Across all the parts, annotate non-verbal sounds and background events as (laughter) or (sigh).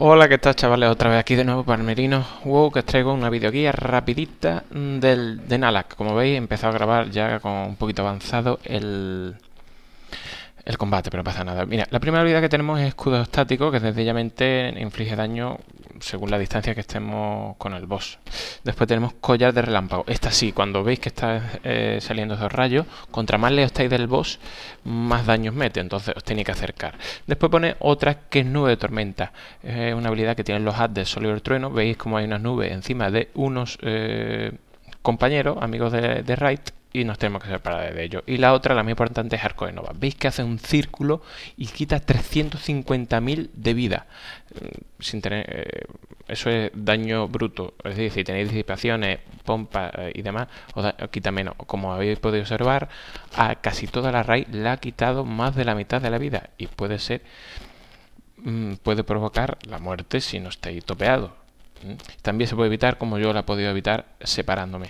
Hola, ¿qué tal chavales? Otra vez aquí de nuevo Palmerinos WoW que os traigo una videoguía rapidita del, de Nalak. Como veis, he empezado a grabar ya con un poquito avanzado el, el combate, pero no pasa nada. Mira, la primera habilidad que tenemos es Escudo Estático, que sencillamente inflige daño según la distancia que estemos con el boss. Después tenemos collar de relámpago. Esta sí, cuando veis que está eh, saliendo esos rayos, contra más lejos estáis del boss, más daños mete, entonces os tenéis que acercar. Después pone otra que es nube de tormenta. Es una habilidad que tienen los ads de sol y el trueno. Veis como hay unas nubes encima de unos eh, compañeros, amigos de, de Raid y nos tenemos que separar de ello. Y la otra, la más importante, es Arco de Nova. Veis que hace un círculo y quita 350.000 de vida. Mm, sin tener, eh, eso es daño bruto. Es decir, si tenéis disipaciones, pompas eh, y demás, os, quita menos. Como habéis podido observar, a casi toda la raíz la ha quitado más de la mitad de la vida. Y puede ser, mm, puede provocar la muerte si no estáis topeado mm. También se puede evitar, como yo la he podido evitar, separándome.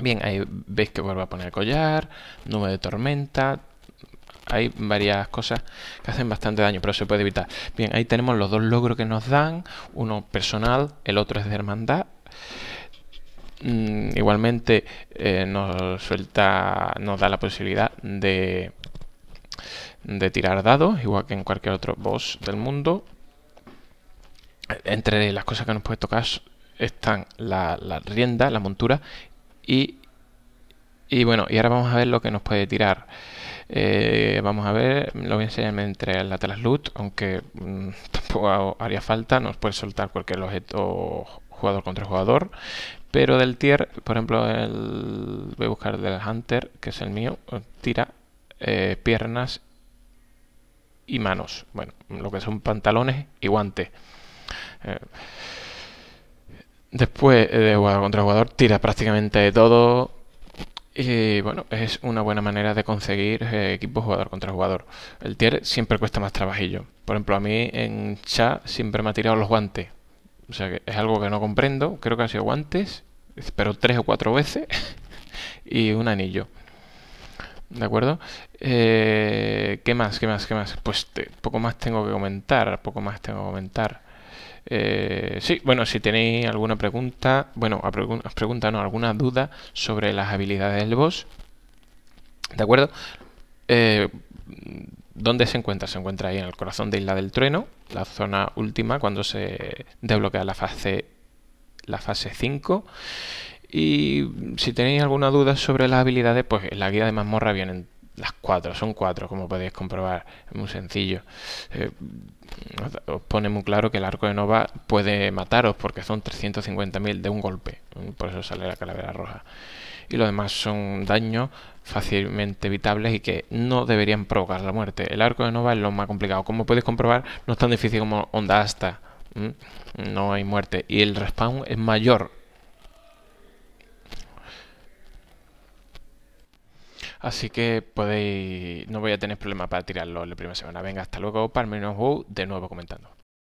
Bien, ahí veis que vuelvo a poner collar, nube de tormenta, hay varias cosas que hacen bastante daño, pero se puede evitar. Bien, ahí tenemos los dos logros que nos dan, uno personal, el otro es de hermandad. Mm, igualmente eh, nos suelta, nos da la posibilidad de, de tirar dados, igual que en cualquier otro boss del mundo. Entre las cosas que nos puede tocar están la, la rienda, la montura y, bueno, y ahora vamos a ver lo que nos puede tirar. Eh, vamos a ver, lo voy a enseñar entre la Loot, aunque mm, (laughs) tampoco haría falta, nos puede soltar cualquier objeto jugador contra jugador. Pero del tier, por ejemplo, el, voy a buscar del Hunter, que es el mío, tira eh, piernas y manos. Bueno, lo que son pantalones y guantes. Eh, Después eh, de jugador contra jugador, tira prácticamente todo. Y bueno, es una buena manera de conseguir eh, equipo jugador contra jugador. El tier siempre cuesta más trabajillo. Por ejemplo, a mí en chat siempre me ha tirado los guantes. O sea que es algo que no comprendo. Creo que ha sido guantes, pero tres o cuatro veces. (laughs) y un anillo. ¿De acuerdo? Eh, ¿Qué más? ¿Qué más? ¿Qué más? Pues poco más tengo que comentar. Poco más tengo que comentar. Eh, sí, bueno, si tenéis alguna pregunta, bueno, os preguntan alguna duda sobre las habilidades del boss, ¿de acuerdo? Eh, ¿Dónde se encuentra? Se encuentra ahí en el corazón de Isla del Trueno, la zona última cuando se desbloquea la fase, la fase 5. Y si tenéis alguna duda sobre las habilidades, pues en la guía de mazmorra vienen las cuatro, son cuatro, como podéis comprobar, es muy sencillo. Eh, os pone muy claro que el arco de Nova puede mataros porque son 350.000 de un golpe, por eso sale la calavera roja. Y lo demás son daños fácilmente evitables y que no deberían provocar la muerte. El arco de Nova es lo más complicado. Como podéis comprobar, no es tan difícil como Onda Asta. No hay muerte. Y el respawn es mayor Así que podéis, no voy a tener problema para tirarlo la primera semana. Venga, hasta luego, Palmer Go, de nuevo comentando.